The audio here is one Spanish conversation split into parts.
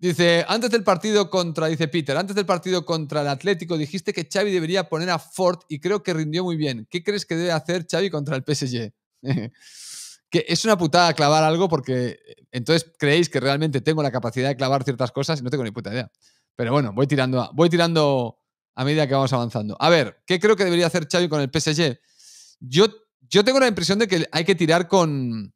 Dice, antes del partido contra, dice Peter, antes del partido contra el Atlético dijiste que Xavi debería poner a Ford y creo que rindió muy bien. ¿Qué crees que debe hacer Xavi contra el PSG? que es una putada clavar algo porque eh, entonces creéis que realmente tengo la capacidad de clavar ciertas cosas y no tengo ni puta idea. Pero bueno, voy tirando a, voy tirando a medida que vamos avanzando. A ver, ¿qué creo que debería hacer Xavi con el PSG? Yo, yo tengo la impresión de que hay que tirar con...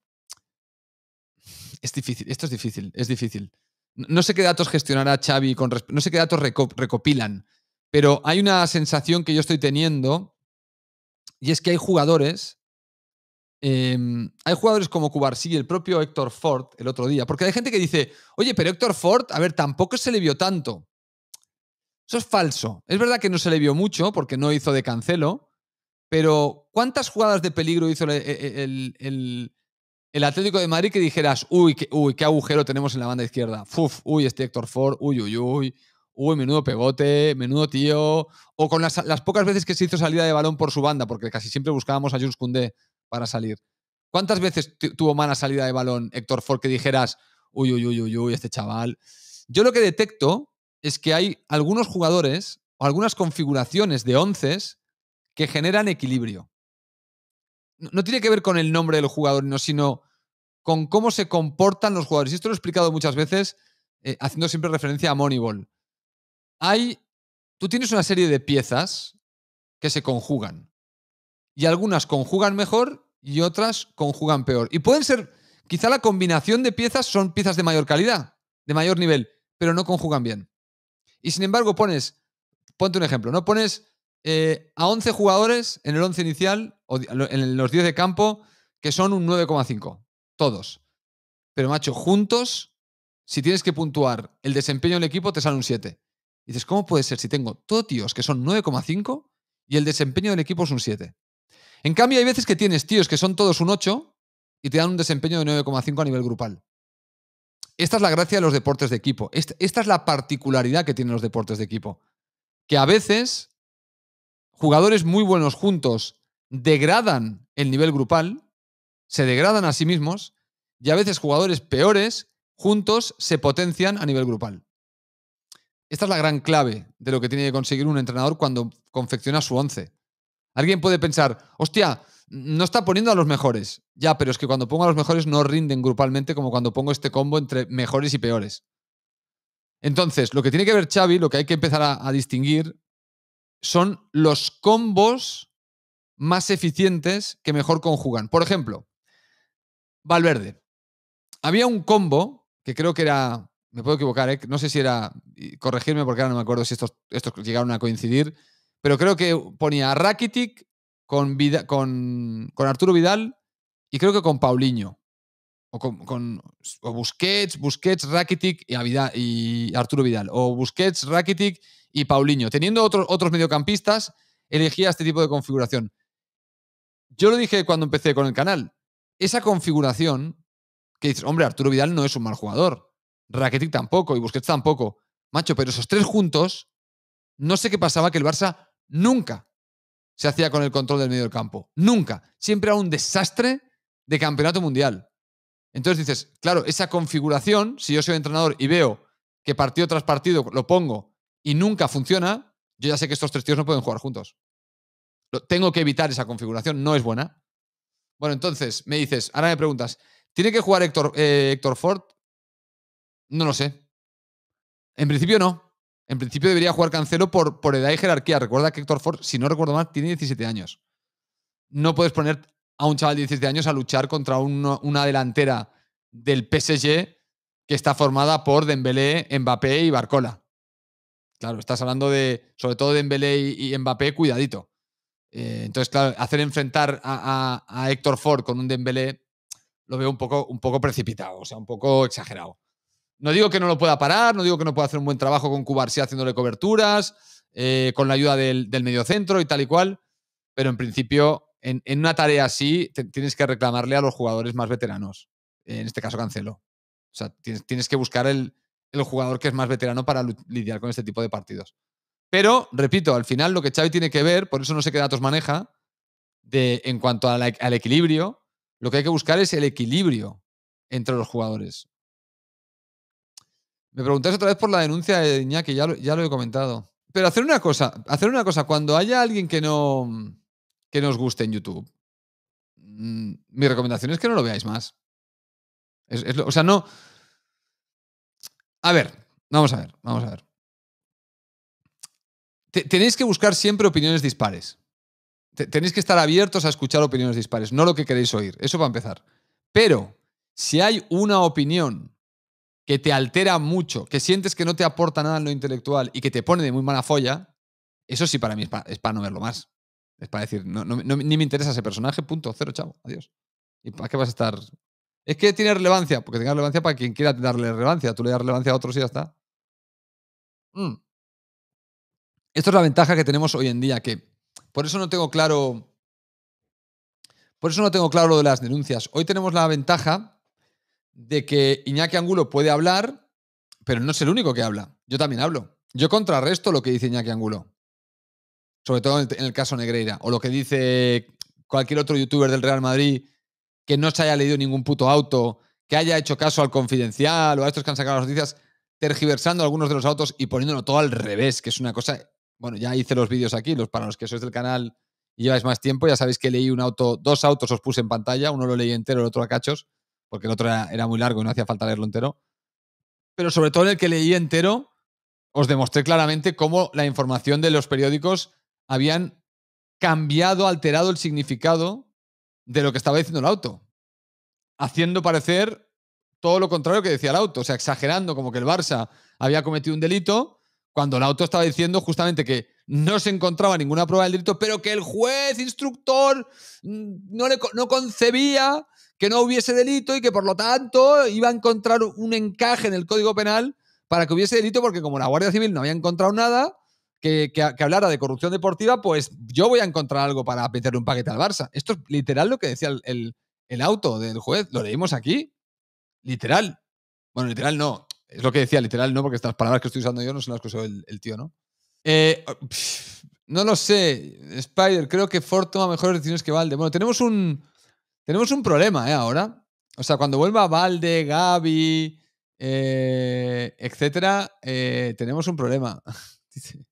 Es difícil, esto es difícil, es difícil. No sé qué datos gestionará Xavi, con, no sé qué datos recopilan, pero hay una sensación que yo estoy teniendo y es que hay jugadores, em, hay jugadores como Cubarsí y el propio Héctor Ford el otro día, porque hay gente que dice, oye, pero Héctor Ford, a ver, tampoco se le vio tanto. Eso es falso. Es verdad que no se le vio mucho porque no hizo de cancelo, pero ¿cuántas jugadas de peligro hizo el, el Atlético de Madrid que dijeras, uy, qué, uy, qué agujero tenemos en la banda izquierda. ¡uf! uy, este Héctor Ford, uy, uy, uy, uy, menudo pegote, menudo tío. O con las, pocas veces que se hizo salida de balón por su banda, porque casi siempre buscábamos a Jules Koundé para salir. ¿Cuántas veces tuvo mala salida de balón Héctor Ford que dijeras, uy, uy, uy, uy, uy, este chaval? Yo lo que detecto es que hay algunos jugadores o algunas configuraciones de onces que generan equilibrio no tiene que ver con el nombre del jugador, sino con cómo se comportan los jugadores. Y esto lo he explicado muchas veces, eh, haciendo siempre referencia a Moneyball. Hay, tú tienes una serie de piezas que se conjugan. Y algunas conjugan mejor y otras conjugan peor. Y pueden ser, quizá la combinación de piezas son piezas de mayor calidad, de mayor nivel, pero no conjugan bien. Y sin embargo, pones, ponte un ejemplo, ¿no? Pones eh, a 11 jugadores en el 11 inicial, o en los 10 de campo, que son un 9,5. Todos. Pero, macho, juntos, si tienes que puntuar el desempeño del equipo, te sale un 7. dices, ¿cómo puede ser si tengo todos tíos que son 9,5 y el desempeño del equipo es un 7? En cambio, hay veces que tienes tíos que son todos un 8 y te dan un desempeño de 9,5 a nivel grupal. Esta es la gracia de los deportes de equipo. esta, es la particularidad que tienen los deportes de equipo. Que a veces jugadores muy buenos juntos degradan el nivel grupal, se degradan a sí mismos, y a veces jugadores peores juntos se potencian a nivel grupal. Esta es la gran clave de lo que tiene que conseguir un entrenador cuando confecciona su once. Alguien puede pensar, hostia, no está poniendo a los mejores. Ya, pero es que cuando pongo a los mejores no rinden grupalmente como cuando pongo este combo entre mejores y peores. Entonces, lo que tiene que ver Xavi, lo que hay que empezar a, a distinguir son los combos más eficientes que mejor conjugan. Por ejemplo, Valverde. Había un combo que creo que era, me puedo equivocar, ¿eh? no sé si era, corregirme porque ahora no me acuerdo si estos, estos llegaron a coincidir, pero creo que ponía Rakitic con, Vida, con, con Arturo Vidal y creo que con Paulinho o con, Busquets, Busquets, Rakitic y, y, Arturo Vidal, o Busquets, Rakitic y Paulinho. Teniendo otros, otros mediocampistas, elegía este tipo de configuración. Yo lo dije cuando empecé con el canal. Esa configuración, que dices, hombre, Arturo Vidal no es un mal jugador, Rakitic tampoco y Busquets tampoco. Macho, pero esos tres juntos, no sé qué pasaba que el Barça nunca se hacía con el control del medio del campo. Nunca. Siempre era un desastre de campeonato mundial. Entonces dices, claro, esa configuración, si yo soy entrenador y veo que partido tras partido lo pongo y nunca funciona, yo ya sé que estos tres tíos no pueden jugar juntos. Tengo que evitar esa configuración, no es buena. Bueno, entonces me dices, ahora me preguntas, ¿tiene que jugar eh, Héctor, Ford? No lo sé. En principio no. En principio debería jugar Cancelo por, por edad y jerarquía. Recuerda que Héctor Ford, si no recuerdo mal, tiene 17 años. No puedes poner a un chaval de 17 años a luchar contra una delantera del PSG que está formada por Dembélé, Mbappé y Barcola. Claro, estás hablando de, sobre todo de Dembélé y, Mbappé, cuidadito. Eh, entonces, claro, hacer enfrentar a, Héctor Ford con un Dembélé lo veo un poco, precipitado, o sea, un poco exagerado. No digo que no lo pueda parar, no digo que no pueda hacer un buen trabajo con Cubarsí haciéndole coberturas, eh, con la ayuda del, del mediocentro y tal y cual, pero en principio en, una tarea así tienes que reclamarle a los jugadores más veteranos. En este caso, Cancelo. O sea, tienes, que buscar el, jugador que es más veterano para lidiar con este tipo de partidos. Pero, repito, al final lo que Xavi tiene que ver, por eso no sé qué datos maneja, en cuanto al equilibrio, lo que hay que buscar es el equilibrio entre los jugadores. Me preguntáis otra vez por la denuncia de Iñaki, ya lo, ya lo he comentado. Pero hacer una cosa, hacer una cosa, cuando haya alguien que no que nos guste en YouTube, mm, mi recomendación es que no lo veáis más. o sea, no. A ver, vamos a ver, vamos a ver. tenéis que buscar siempre opiniones dispares. tenéis que estar abiertos a escuchar opiniones dispares, no lo que queréis oír. Eso va a empezar. Pero si hay una opinión que te altera mucho, que sientes que no te aporta nada en lo intelectual y que te pone de muy mala folla, eso sí para mí es para no verlo más. Es para decir, no, ni me interesa ese personaje, punto, cero, chavo, adiós. ¿Y para qué vas a estar? Es que tiene relevancia, porque tiene relevancia para quien quiera darle relevancia. Tú le das relevancia a otros y ya está. Mm. Esto es la ventaja que tenemos hoy en día, que por eso no tengo claro. Por eso no tengo claro lo de las denuncias. Hoy tenemos la ventaja de que Iñaki Angulo puede hablar, pero no es el único que habla. Yo también hablo. Yo contrarresto lo que dice Iñaki Angulo sobre todo en el caso Negreira, o lo que dice cualquier otro youtuber del Real Madrid que no se haya leído ningún puto auto, que haya hecho caso al confidencial o a estos que han sacado las noticias, tergiversando algunos de los autos y poniéndolo todo al revés, que es una cosa. Bueno, ya hice los vídeos aquí, los para los que sois del canal y lleváis más tiempo, ya sabéis que leí un auto, dos autos os puse en pantalla, uno lo leí entero, el otro a cachos, porque el otro era, era muy largo y no hacía falta leerlo entero. Pero sobre todo en el que leí entero, os demostré claramente cómo la información de los periódicos habían cambiado, alterado el significado de lo que estaba diciendo el auto, haciendo parecer todo lo contrario que decía el auto, o sea, exagerando como que el Barça había cometido un delito, cuando el auto estaba diciendo justamente que no se encontraba ninguna prueba del delito, pero que el juez instructor mm, no, le, no concebía que no hubiese delito y que por lo tanto iba a encontrar un encaje en el Código Penal para que hubiese delito, porque como la Guardia Civil no había encontrado nada, que, hablara de corrupción deportiva, pues yo voy a encontrar algo para meterle un paquete al Barça. Esto es literal lo que decía el, auto del juez. Lo leímos aquí. Literal. Bueno, literal no. Es lo que decía, literal no, porque estas palabras que estoy usando yo no son las que usó el, tío, ¿no? Eh, oh, no lo sé. Spider, creo que Ford toma mejores decisiones que Valde. Bueno, tenemos un, tenemos un problema, ¿eh? Ahora. O sea, cuando vuelva Valde, Gaby, eh, etcétera, tenemos un problema.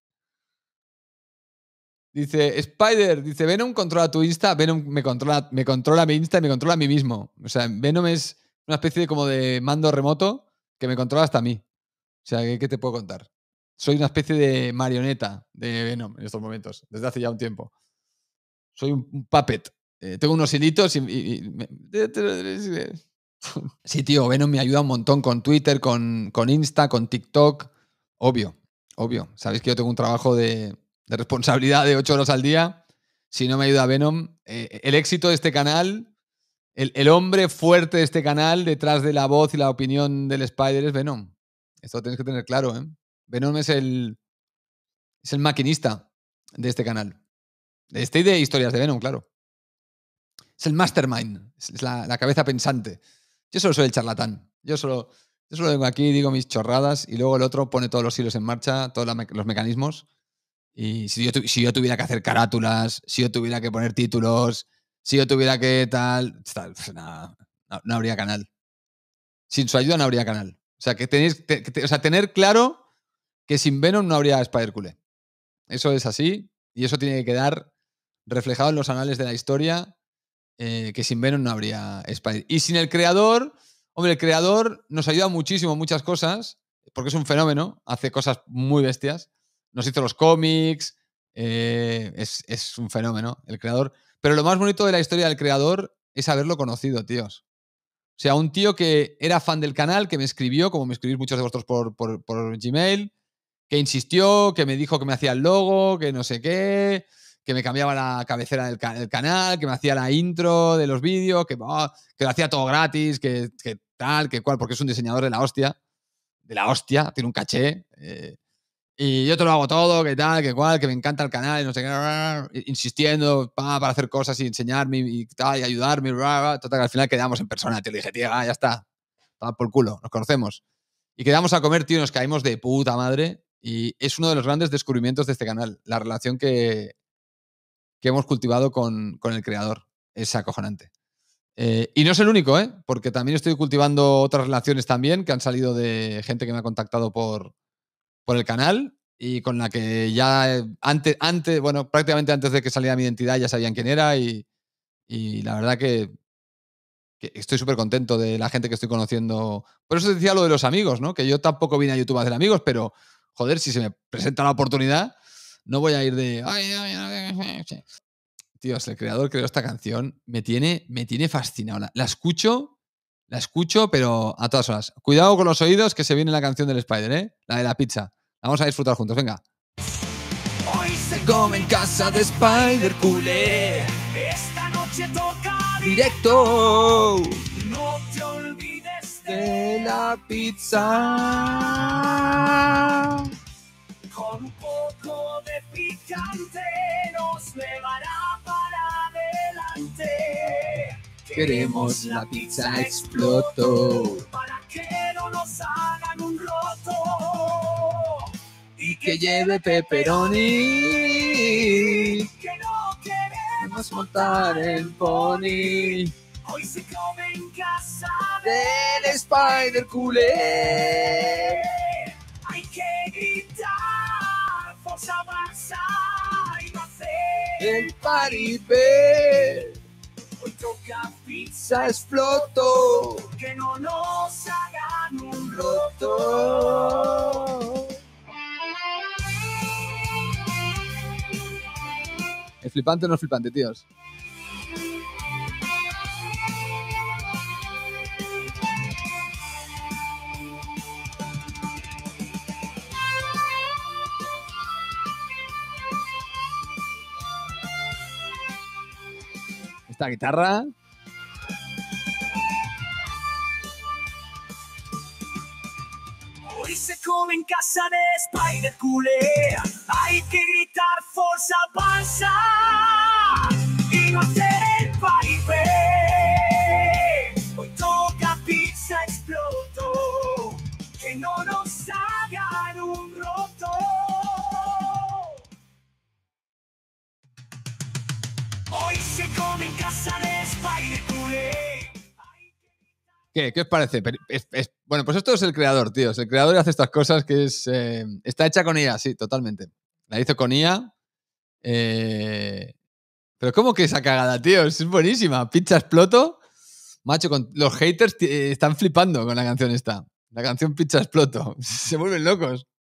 Dice, Spider, dice, Venom controla tu Insta, Venom me controla, me controla mi Insta y me controla a mí mismo. O sea, Venom es una especie de, como de mando remoto que me controla hasta a mí. O sea, ¿qué, te puedo contar? Soy una especie de marioneta de Venom en estos momentos, desde hace ya un tiempo. Soy un, puppet. Eh, tengo unos hilitos y... Eh. sí, tío, Venom me ayuda un montón con Twitter, con, con Insta, con TikTok. Obvio, obvio. Sabéis que yo tengo un trabajo de de responsabilidad de 8 horas al día, si no me ayuda Venom, eh, el éxito de este canal, el, hombre fuerte de este canal, detrás de la voz y la opinión del Spider es Venom. Esto lo tienes que tener claro, ¿eh? Venom es el, es el maquinista de este canal. De este y de historias de Venom, claro. Es el mastermind, es la, cabeza pensante. Yo solo soy el charlatán. Yo solo, yo solo vengo aquí, digo mis chorradas y luego el otro pone todos los hilos en marcha, todos los mecanismos y si yo, si yo tuviera que hacer carátulas, si yo tuviera que poner títulos, si yo tuviera que tal, pues no, habría canal. Sin su ayuda no habría canal. O sea, que tenéis, tener claro que sin Venom no habría Spider-Cule. Eso es así y eso tiene que quedar reflejado en los anales de la historia, eh, que sin Venom no habría Spider. Y sin el creador, hombre, el creador nos ayuda muchísimo en muchas cosas, porque es un fenómeno, hace cosas muy bestias, nos hizo los cómics, eh, es, un fenómeno el creador. Pero lo más bonito de la historia del creador es haberlo conocido, tíos. O sea, un tío que era fan del canal, que me escribió, como me escribís muchos de vosotros por, por, Gmail, que insistió, que me dijo que me hacía el logo, que no sé qué, que me cambiaba la cabecera del, canal, que me hacía la intro de los vídeos, que, ah, que lo hacía todo gratis, que, tal, que cual, porque es un diseñador de la hostia. De la hostia, tiene un caché. Eh, y yo te lo hago todo, que tal, que cual, que me encanta el canal, no sé insistiendo para hacer cosas y enseñarme y tal, y ayudarme, total, que al final quedamos en persona, te lo dije, tío, ya está, estaba por culo, nos conocemos. Y quedamos a comer, tío, nos caímos de puta madre. Y es uno de los grandes descubrimientos de este canal, la relación que, hemos cultivado con, con el creador. Es acojonante. Eh, y no es el único, ¿eh? porque también estoy cultivando otras relaciones también que han salido de gente que me ha contactado por, el canal y con la que ya antes, eh, antes, bueno, prácticamente antes de que saliera mi identidad ya sabían quién era y, la verdad que, estoy súper contento de la gente que estoy conociendo. Por eso decía lo de los amigos, ¿no? Que yo tampoco vine a YouTube a hacer amigos, pero joder, si se me presenta la oportunidad, no voy a ir de... Ay, ay, ay, Tíos, el creador creó esta canción, me tiene, me tiene fascinado. la, la escucho la escucho, pero a todas horas. Cuidado con los oídos que se viene la canción del Spider, ¿eh? La de la pizza. Vamos a disfrutar juntos, venga. Hoy se come en casa de Spider Culé. Esta noche toca directo. No te olvides de la pizza. Con un poco de picante nos llevará para adelante. Queremos la pizza explotó. Para que no nos que lleve pepperoni. Que no queremos montar el pony. Hoy se come en casa del Spider Culé. Hay que gritar, fosa masa y no hacer el paripé. Hoy toca pizza, exploto. Que no nos hagan un roto. ¿Flipante flipante no flipante, tíos. Esta guitarra se come en casa de spider Cule Hay que gritar, forza, avanza. Y no hacer el paripé. Hoy toca pizza, exploto Que no nos hagan un roto. Hoy se come en casa de spider ¿Qué, os parece? bueno, pues esto es el creador, tío. El creador hace estas cosas que es. Eh, está hecha con IA, sí, totalmente. La hizo con IA. Eh, pero ¿cómo que esa cagada, tío? Es buenísima. Pizza exploto. Macho, con, los haters eh, están flipando con la canción esta. La canción Pizza exploto. Se vuelven locos.